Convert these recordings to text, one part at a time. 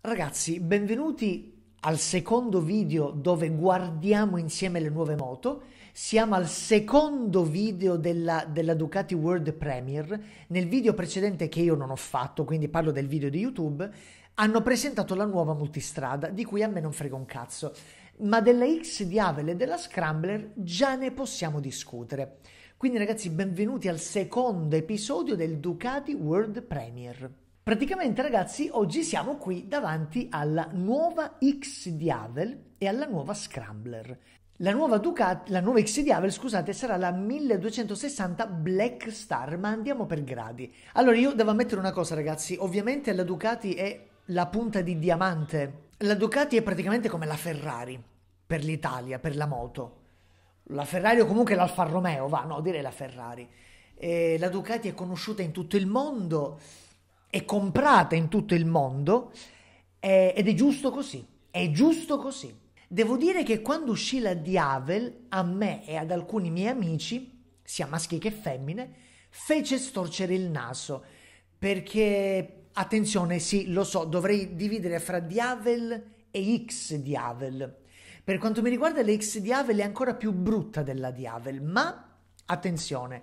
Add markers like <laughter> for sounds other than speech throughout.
Ragazzi, benvenuti al secondo video dove guardiamo insieme le nuove moto. Siamo al secondo video della, della, Ducati World Premier. Nel video precedente che io non ho fatto, quindi parlo del video di YouTube, hanno presentato la nuova multistrada, di cui a me non frega un cazzo. Ma della X di Avel e della Scrambler già ne possiamo discutere. Quindi ragazzi, benvenuti al secondo episodio del Ducati World Premier. Praticamente ragazzi oggi siamo qui davanti alla nuova X Diavel e alla nuova Scrambler. La nuova, Ducati, la nuova X Diavel scusate, sarà la 1260 Black Star, ma andiamo per gradi. Allora io devo ammettere una cosa ragazzi, ovviamente la Ducati è la punta di diamante. La Ducati è praticamente come la Ferrari per l'Italia, per la moto. La Ferrari o comunque l'Alfa Romeo, va, no, direi la Ferrari. E eh, la Ducati è conosciuta in tutto il mondo è comprata in tutto il mondo eh, ed è giusto così, è giusto così. Devo dire che quando uscì la Diavel, a me e ad alcuni miei amici, sia maschi che femmine, fece storcere il naso, perché, attenzione, sì, lo so, dovrei dividere fra Diavel e X Diavel. Per quanto mi riguarda, l'X Diavel è ancora più brutta della Diavel, ma attenzione,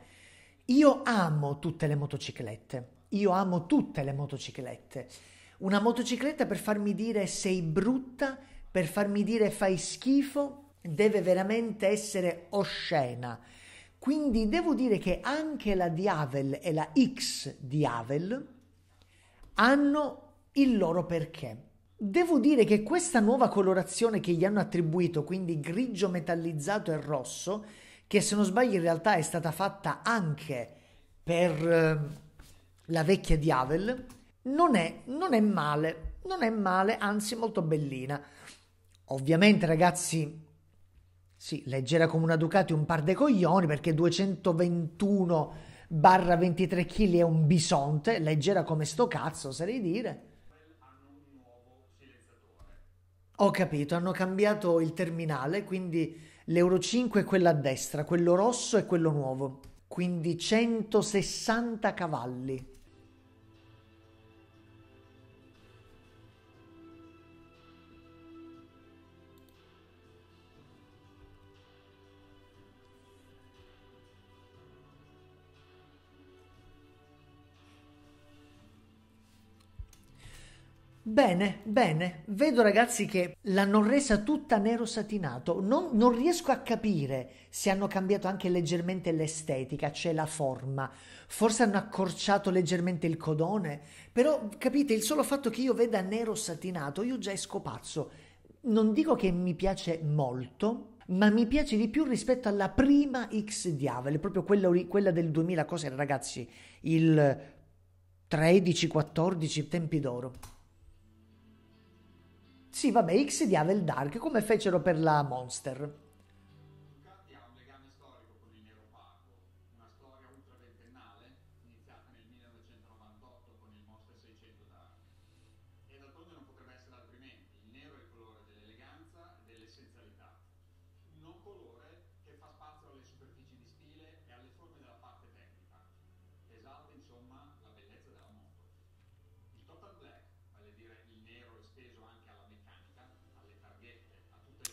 io amo tutte le motociclette. Io amo tutte le motociclette. Una motocicletta per farmi dire sei brutta, per farmi dire fai schifo, deve veramente essere oscena. Quindi devo dire che anche la Diavel e la X Diavel hanno il loro perché. Devo dire che questa nuova colorazione che gli hanno attribuito, quindi grigio metallizzato e rosso, che se non sbaglio in realtà è stata fatta anche per eh, la vecchia di Havel, non è, non è male, non è male, anzi molto bellina. Ovviamente ragazzi, sì, leggera come una Ducati un par de coglioni perché 221 barra 23 kg è un bisonte, leggera come sto cazzo, sarei dire. Ho capito, hanno cambiato il terminale, quindi l'Euro 5 è quella a destra, quello rosso è quello nuovo, quindi 160 cavalli. Bene, bene, vedo ragazzi che l'hanno resa tutta nero satinato, non, non, riesco a capire se hanno cambiato anche leggermente l'estetica, cioè la forma, forse hanno accorciato leggermente il codone, però capite il solo fatto che io veda nero satinato io già esco pazzo, non dico che mi piace molto, ma mi piace di più rispetto alla prima X Diavel, proprio quella, quella del 2000, cos'era ragazzi, il 13-14 tempi d'oro. Sì, vabbè, X di Avel Dark, come fecero per la Monster.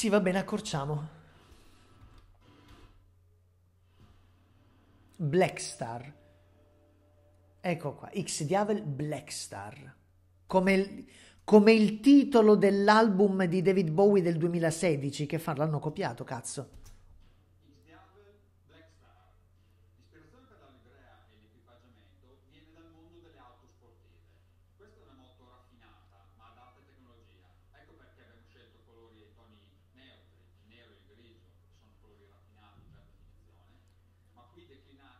sì, va bene, accorciamo. Blackstar. Ecco qua, X Diavel Blackstar. Come il, come il titolo dell'album di David Bowie del 2016, che fa? l'hanno copiato, cazzo. if you're not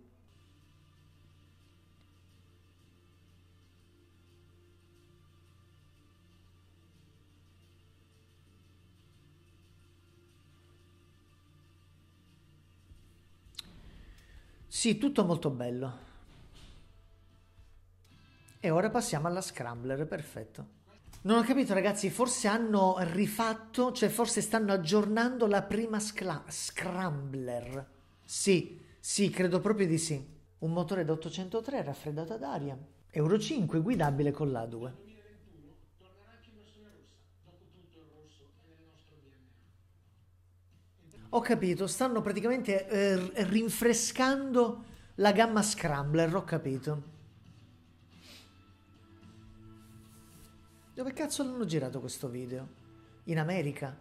Sì, tutto molto bello. E ora passiamo alla Scrambler, perfetto. Non ho capito ragazzi, forse hanno rifatto, cioè forse stanno aggiornando la prima scla- Scrambler. Sì, sì, credo proprio di sì. Un motore da 803 raffreddato ad aria, Euro 5 guidabile con l'A2. Ho capito, stanno praticamente eh, rinfrescando la gamma Scrambler, ho capito. Dove cazzo l'hanno girato questo video? In America?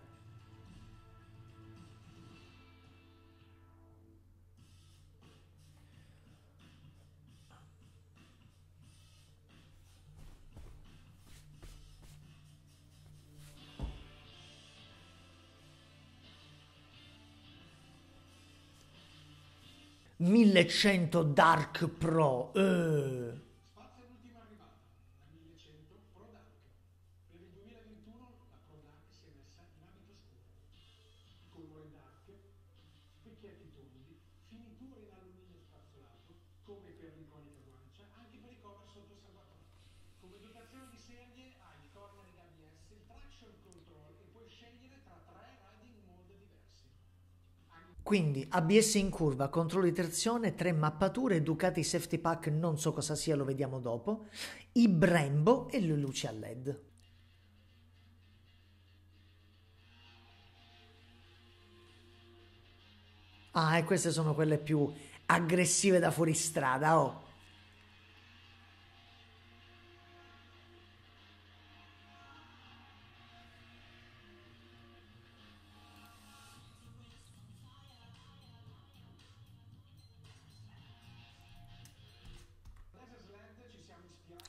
1100 Dark Pro. Eh. Quindi ABS in curva, controllo di trazione, tre mappature, Ducati Safety Pack, non so cosa sia, lo vediamo dopo, i Brembo e le luci a LED. Ah, e queste sono quelle più aggressive da fuoristrada, oh!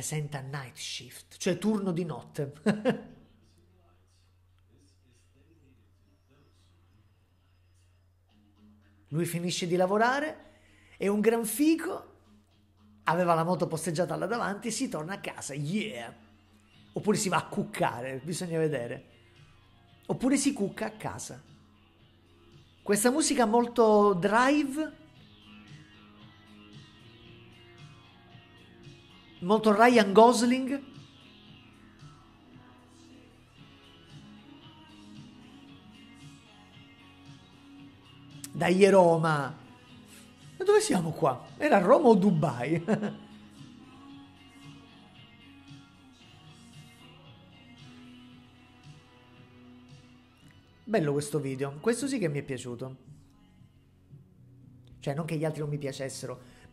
rappresenta night shift, cioè turno di notte. <laughs> Lui finisce di lavorare e un gran fico aveva la moto posteggiata là davanti e si torna a casa. Yeah! Oppure si va a cuccare, bisogna vedere. Oppure si cucca a casa. Questa musica molto drive molto Ryan Gosling. Dai Roma. Ma dove siamo qua? Era Roma o Dubai? <laughs> Bello questo video, questo sì che mi è piaciuto. Cioè, non che gli altri non mi piacessero,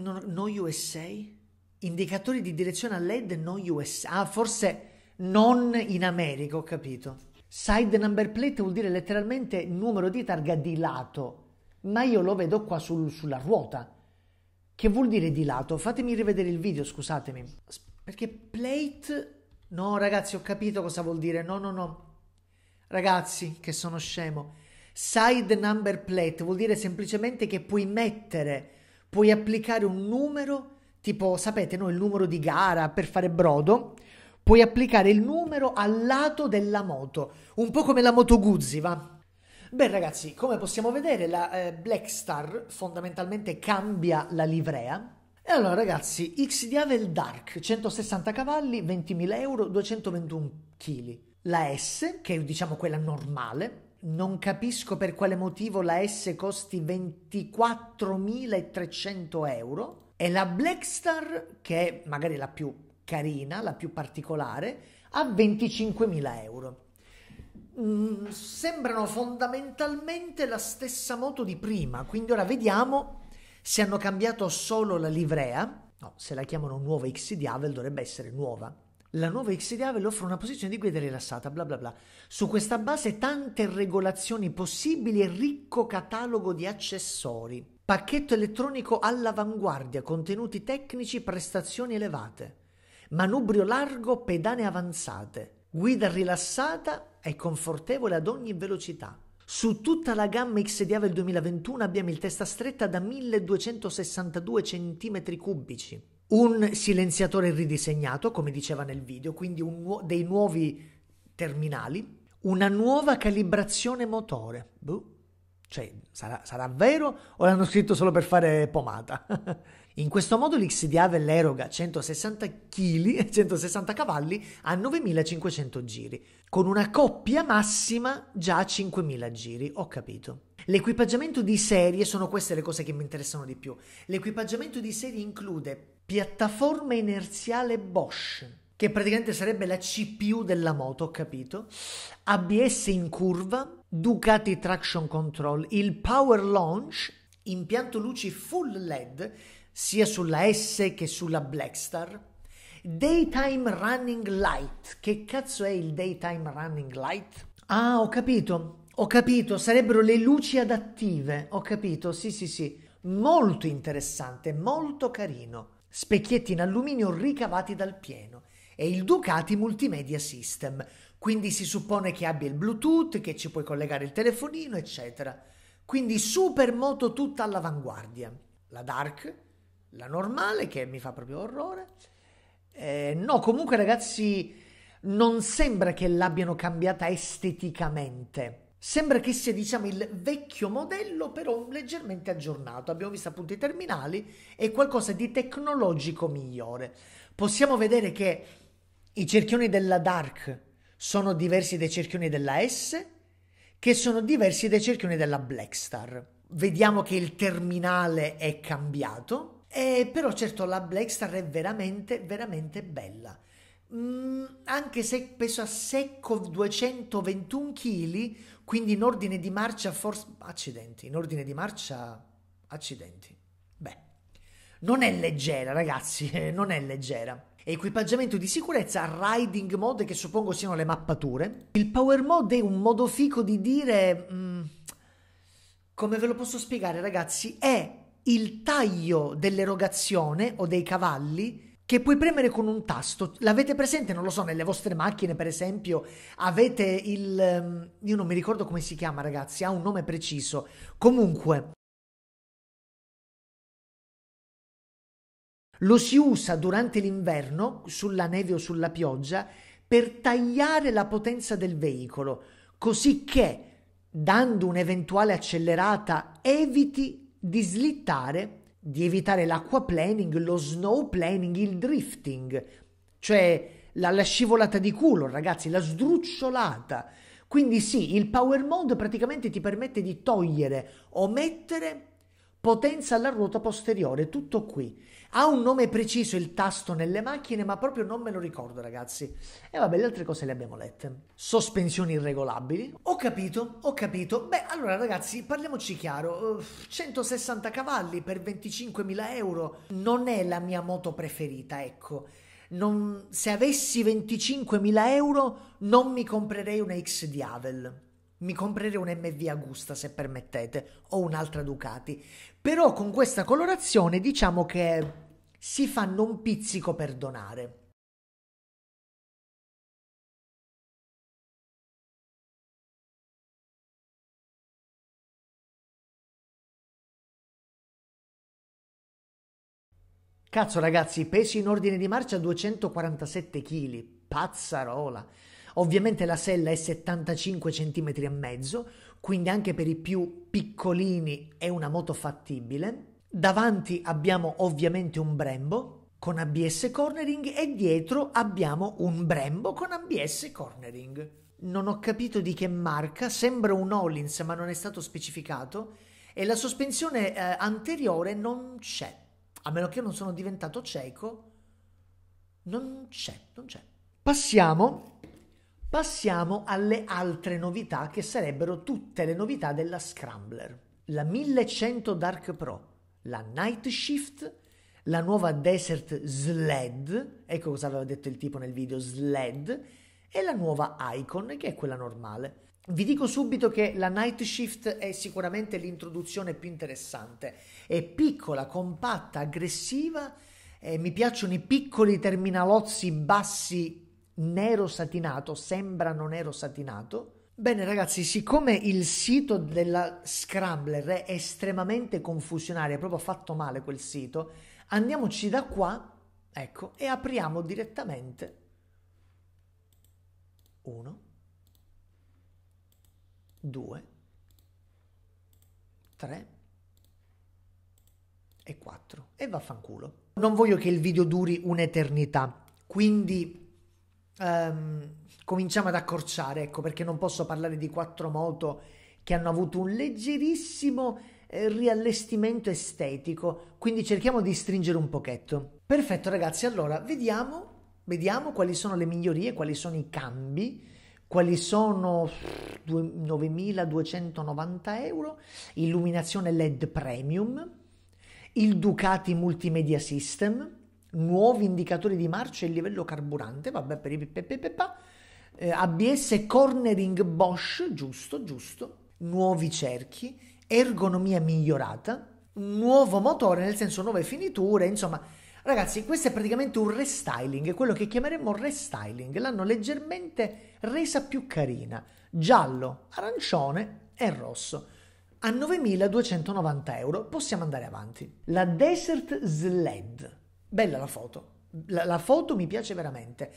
no USA? Indicatori di direzione a LED no USA. Ah, forse non in America, ho capito. Side number plate vuol dire letteralmente numero di targa di lato, ma io lo vedo qua sul, sulla ruota. Che vuol dire di lato? Fatemi rivedere il video, scusatemi. Perché plate... No, ragazzi, ho capito cosa vuol dire. No, no, no. Ragazzi, che sono scemo. Side number plate vuol dire semplicemente che puoi mettere puoi applicare un numero, tipo sapete no, il numero di gara per fare brodo, puoi applicare il numero al lato della moto, un po' come la moto Guzzi, va? Beh ragazzi, come possiamo vedere la eh, Black fondamentalmente cambia la livrea. E allora ragazzi, X-Diavel Dark, 160 cavalli, 20.000 euro, 221 kg. La S, che è diciamo quella normale, non capisco per quale motivo la S costi 24.300 euro e la Blackstar, che è magari la più carina, la più particolare, a 25.000 euro. Mm, sembrano fondamentalmente la stessa moto di prima, quindi ora vediamo se hanno cambiato solo la livrea. No, se la chiamano nuova XD Avel dovrebbe essere nuova. La nuova XDA ve offre una posizione di guida rilassata, bla bla bla. Su questa base tante regolazioni possibili e ricco catalogo di accessori. Pacchetto elettronico all'avanguardia, contenuti tecnici, prestazioni elevate. Manubrio largo, pedane avanzate. Guida rilassata e confortevole ad ogni velocità. Su tutta la gamma XDA del 2021 abbiamo il testa stretta da 1262 cm3 un silenziatore ridisegnato, come diceva nel video, quindi un, dei nuovi terminali, una nuova calibrazione motore. Buh. Cioè, sarà, sarà, vero o l'hanno scritto solo per fare pomata? <laughs> In questo modo l'XD Havel eroga 160 kg, 160 cavalli a 9500 giri, con una coppia massima già a 5000 giri, ho capito. L'equipaggiamento di serie, sono queste le cose che mi interessano di più, l'equipaggiamento di serie include piattaforma inerziale Bosch, che praticamente sarebbe la CPU della moto, ho capito, ABS in curva, Ducati Traction Control, il Power Launch, impianto luci full LED sia sulla S che sulla Blackstar, Daytime Running Light. Che cazzo è il Daytime Running Light? Ah, ho capito, ho capito, sarebbero le luci adattive, ho capito, sì sì sì, molto interessante, molto carino specchietti in alluminio ricavati dal pieno e il Ducati Multimedia System, quindi si suppone che abbia il Bluetooth, che ci puoi collegare il telefonino, eccetera. Quindi super moto tutta all'avanguardia. La Dark, la normale che mi fa proprio orrore. Eh, no, comunque ragazzi, non sembra che l'abbiano cambiata esteticamente. Sembra che sia diciamo il vecchio modello però leggermente aggiornato, abbiamo visto appunto i terminali e qualcosa di tecnologico migliore. Possiamo vedere che i cerchioni della Dark sono diversi dai cerchioni della S, che sono diversi dai cerchioni della Blackstar. Vediamo che il terminale è cambiato, e però certo la Blackstar è veramente, veramente bella. Mm, anche se pesa secco 221 kg, quindi in ordine di marcia forse... Accidenti, in ordine di marcia... Accidenti. Beh, non è leggera ragazzi, <laughs> eh, non è leggera equipaggiamento di sicurezza, riding mode che suppongo siano le mappature. Il power mode è un modo fico di dire... Mh, mm, come ve lo posso spiegare ragazzi? È il taglio dell'erogazione o dei cavalli che puoi premere con un tasto. L'avete presente, non lo so, nelle vostre macchine, per esempio, avete il ehm, io non mi ricordo come si chiama, ragazzi, ha un nome preciso. Comunque lo si usa durante l'inverno sulla neve o sulla pioggia per tagliare la potenza del veicolo, così che dando un'eventuale accelerata eviti di slittare di evitare l'acquaplaning, lo snowplaning, il drifting, cioè la, la, scivolata di culo, ragazzi, la sdrucciolata. Quindi sì, il power mode praticamente ti permette di togliere o mettere potenza alla ruota posteriore, tutto qui. Ha un nome preciso il tasto nelle macchine, ma proprio non me lo ricordo, ragazzi. E vabbè, le altre cose le abbiamo lette. Sospensioni irregolabili. Ho capito, ho capito. Beh, allora, ragazzi, parliamoci chiaro. 160 cavalli per 25.000 euro non è la mia moto preferita, ecco. Non... Se avessi 25.000 euro, non mi comprerei una X di Diavel mi comprerei un MV Agusta se permettete o un'altra Ducati però con questa colorazione diciamo che si fanno un pizzico perdonare. Cazzo ragazzi, peso in ordine di marcia 247 kg, pazzarola. Ovviamente la sella è 75 cm e mezzo, quindi anche per i più piccolini è una moto fattibile. Davanti abbiamo ovviamente un Brembo con ABS cornering e dietro abbiamo un Brembo con ABS cornering. Non ho capito di che marca, sembra un Hollins ma non è stato specificato e la sospensione eh, anteriore non c'è, a meno che io non sono diventato cieco, non c'è, non c'è. Passiamo Passiamo alle altre novità che sarebbero tutte le novità della Scrambler. La 1100 Dark Pro, la Night Shift, la nuova Desert Sled, ecco cosa aveva detto il tipo nel video, Sled, e la nuova Icon, che è quella normale. Vi dico subito che la Night Shift è sicuramente l'introduzione più interessante. È piccola, compatta, aggressiva, eh, mi piacciono i piccoli terminalozzi bassi nero satinato, sembra non nero satinato. Bene ragazzi, siccome il sito della Scrambler è estremamente confusionario, è proprio fatto male quel sito, andiamoci da qua, ecco, e apriamo direttamente 1, 2, 3 e 4 e vaffanculo. Non voglio che il video duri un'eternità, quindi um, cominciamo ad accorciare, ecco, perché non posso parlare di quattro moto che hanno avuto un leggerissimo eh, riallestimento estetico, quindi cerchiamo di stringere un pochetto. Perfetto ragazzi, allora vediamo, vediamo quali sono le migliorie, quali sono i cambi quali sono 9.290 euro, illuminazione LED premium, il Ducati Multimedia System, nuovi indicatori di marcia e livello carburante, vabbè per i pepepepa, eh, ABS cornering Bosch, giusto, giusto, nuovi cerchi, ergonomia migliorata, nuovo motore, nel senso nuove finiture, insomma, ragazzi, questo è praticamente un restyling, quello che chiameremmo restyling, l'hanno leggermente resa più carina, giallo, arancione e rosso. A 9.290 euro possiamo andare avanti. La Desert Sled Bella la foto, la, la foto mi piace veramente.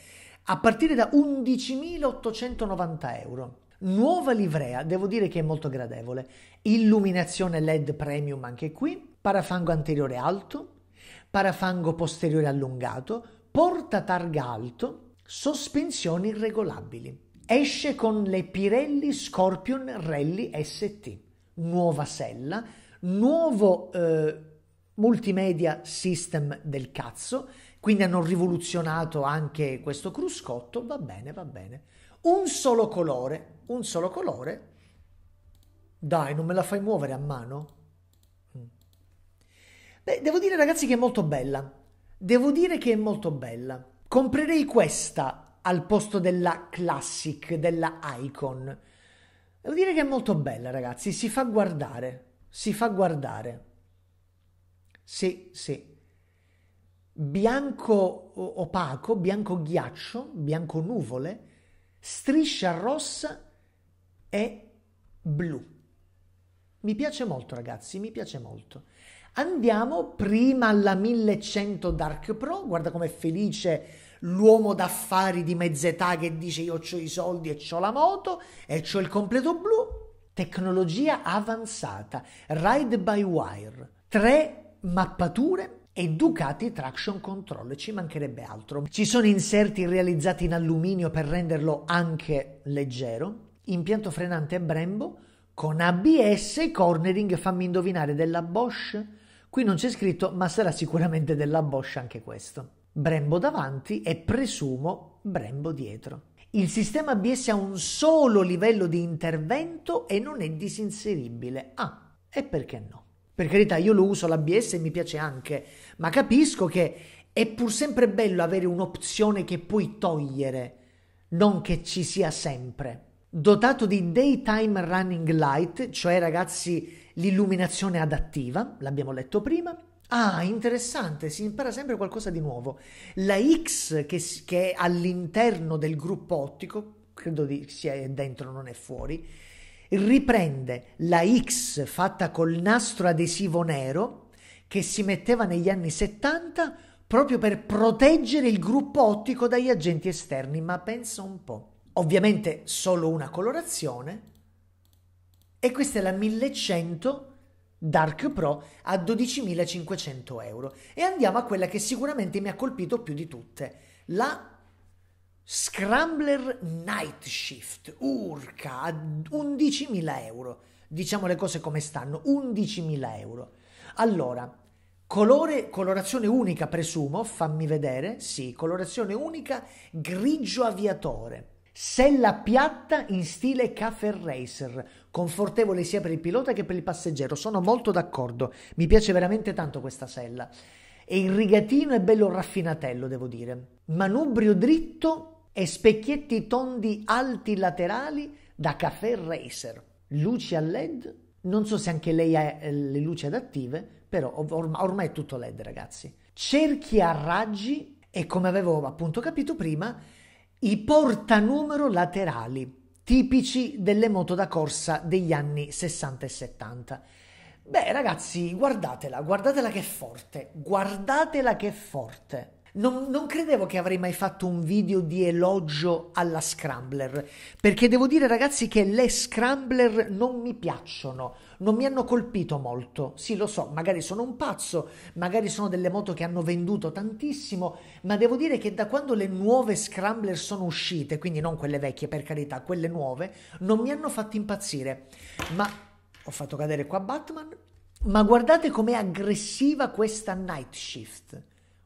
A partire da 11.890 euro. Nuova livrea, devo dire che è molto gradevole. Illuminazione LED premium anche qui, parafango anteriore alto, parafango posteriore allungato, porta targa alto, sospensioni regolabili. Esce con le Pirelli Scorpion Rally ST, nuova sella, nuovo eh, multimedia system del cazzo, quindi hanno rivoluzionato anche questo cruscotto, va bene, va bene. Un solo colore, un solo colore. Dai, non me la fai muovere a mano? Mm. Beh, devo dire ragazzi che è molto bella. Devo dire che è molto bella. Comprerei questa al posto della Classic, della Icon. Devo dire che è molto bella, ragazzi, si fa guardare, si fa guardare. Sì, sì. Bianco opaco, bianco ghiaccio, bianco nuvole, striscia rossa e blu. Mi piace molto ragazzi, mi piace molto. Andiamo prima alla 1100 Dark Pro, guarda com'è felice l'uomo d'affari di mezz'età che dice io ho i soldi e ho la moto e ho il completo blu. Tecnologia avanzata, ride by wire, tre mappature e Ducati Traction Control, ci mancherebbe altro. Ci sono inserti realizzati in alluminio per renderlo anche leggero, impianto frenante Brembo con ABS e cornering, fammi indovinare, della Bosch? Qui non c'è scritto, ma sarà sicuramente della Bosch anche questo. Brembo davanti e presumo Brembo dietro. Il sistema ABS ha un solo livello di intervento e non è disinseribile. Ah, e perché no? Per carità, io lo uso l'ABS e mi piace anche, ma capisco che è pur sempre bello avere un'opzione che puoi togliere, non che ci sia sempre. Dotato di Daytime Running Light, cioè ragazzi l'illuminazione adattiva, l'abbiamo letto prima. Ah, interessante, si impara sempre qualcosa di nuovo. La X che, che è all'interno del gruppo ottico, credo di sia dentro, non è fuori, riprende la X fatta col nastro adesivo nero che si metteva negli anni 70 proprio per proteggere il gruppo ottico dagli agenti esterni, ma pensa un po'. Ovviamente solo una colorazione e questa è la 1100 Dark Pro a 12.500 euro. E andiamo a quella che sicuramente mi ha colpito più di tutte, la Scrambler Night Shift, urca, 11.000 euro. Diciamo le cose come stanno, 11.000 euro. Allora, colore, colorazione unica presumo, fammi vedere, sì, colorazione unica, grigio aviatore. Sella piatta in stile Cafe Racer, confortevole sia per il pilota che per il passeggero, sono molto d'accordo, mi piace veramente tanto questa sella. E il rigatino è bello raffinatello, devo dire. Manubrio dritto e specchietti tondi alti laterali da caffè racer, luci a led, non so se anche lei ha eh, le luci adattive, però ormai è tutto led ragazzi, cerchi a raggi e come avevo appunto capito prima, i portanumero laterali, tipici delle moto da corsa degli anni 60 e 70. Beh ragazzi, guardatela, guardatela che forte, guardatela che forte. Non, non, credevo che avrei mai fatto un video di elogio alla Scrambler, perché devo dire ragazzi che le Scrambler non mi piacciono, non mi hanno colpito molto. Sì, lo so, magari sono un pazzo, magari sono delle moto che hanno venduto tantissimo, ma devo dire che da quando le nuove Scrambler sono uscite, quindi non quelle vecchie per carità, quelle nuove, non mi hanno fatto impazzire. Ma ho fatto cadere qua Batman, ma guardate com'è aggressiva questa Night Shift.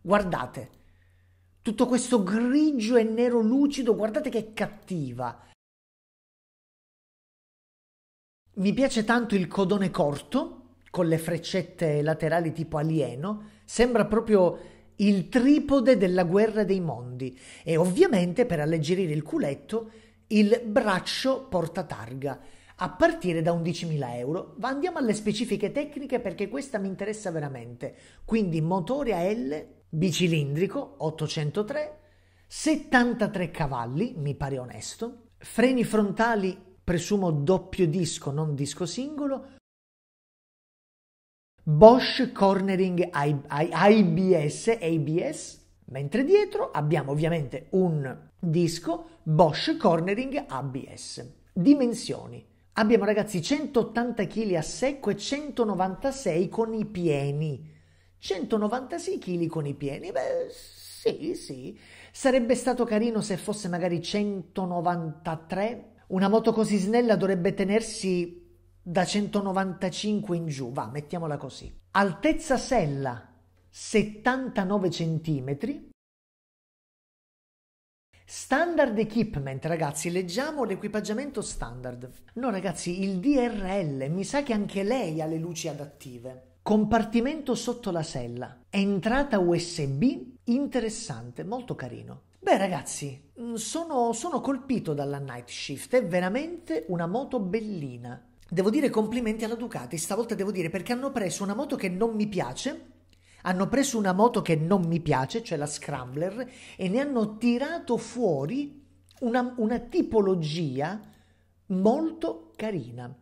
Guardate tutto questo grigio e nero lucido, guardate che cattiva. Mi piace tanto il codone corto, con le freccette laterali tipo alieno, sembra proprio il tripode della guerra dei mondi e ovviamente per alleggerire il culetto il braccio portatarga a partire da 11.000 euro. Ma andiamo alle specifiche tecniche perché questa mi interessa veramente. Quindi motore a L bicilindrico 803, 73 cavalli, mi pare onesto, freni frontali presumo doppio disco, non disco singolo, Bosch Cornering IBS, ABS, mentre dietro abbiamo ovviamente un disco Bosch Cornering ABS. Dimensioni. Abbiamo ragazzi 180 kg a secco e 196 con i pieni. 196 kg con i piedi? Beh, sì, sì. Sarebbe stato carino se fosse magari 193. Una moto così snella dovrebbe tenersi da 195 in giù, va, mettiamola così. Altezza sella 79 cm. Standard equipment, ragazzi, leggiamo l'equipaggiamento standard. No, ragazzi, il DRL, mi sa che anche lei ha le luci adattive. Compartimento sotto la sella, entrata USB, interessante, molto carino. Beh ragazzi, mm, sono, sono colpito dalla Night Shift, è veramente una moto bellina. Devo dire complimenti alla Ducati, stavolta devo dire perché hanno preso una moto che non mi piace, hanno preso una moto che non mi piace, cioè la Scrambler, e ne hanno tirato fuori una, una tipologia molto carina.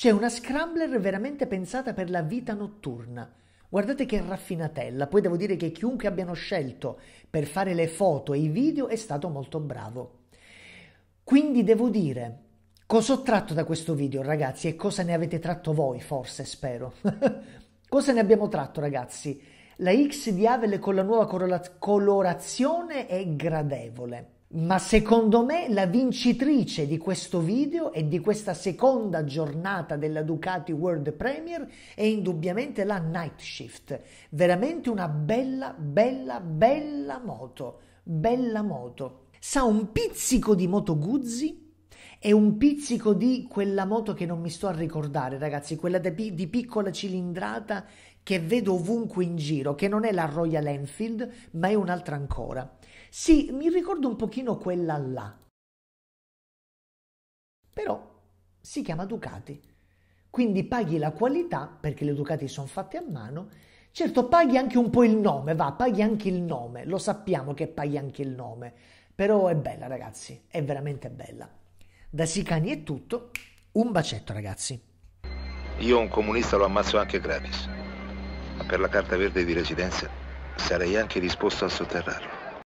C'è una scrambler veramente pensata per la vita notturna. Guardate che raffinatella, poi devo dire che chiunque abbiano scelto per fare le foto e i video è stato molto bravo. Quindi devo dire, cosa ho tratto da questo video ragazzi e cosa ne avete tratto voi forse, spero. <laughs> cosa ne abbiamo tratto ragazzi? La X di Havel con la nuova colorazione è gradevole ma secondo me la vincitrice di questo video e di questa seconda giornata della Ducati World Premier è indubbiamente la Night Shift. Veramente una bella, bella, bella moto. Bella moto. Sa un pizzico di moto Guzzi, e un pizzico di quella moto che non mi sto a ricordare, ragazzi, quella di, di, piccola cilindrata che vedo ovunque in giro, che non è la Royal Enfield, ma è un'altra ancora. Sì, mi ricordo un pochino quella là. Però si chiama Ducati. Quindi paghi la qualità, perché le Ducati sono fatte a mano. Certo, paghi anche un po' il nome, va, paghi anche il nome. Lo sappiamo che paghi anche il nome. Però è bella, ragazzi, è veramente bella. Da Sicani è tutto. Un bacetto, ragazzi. Io un comunista lo ammazzo anche gratis. Ma per la carta verde di residenza sarei anche disposto a sotterrarlo.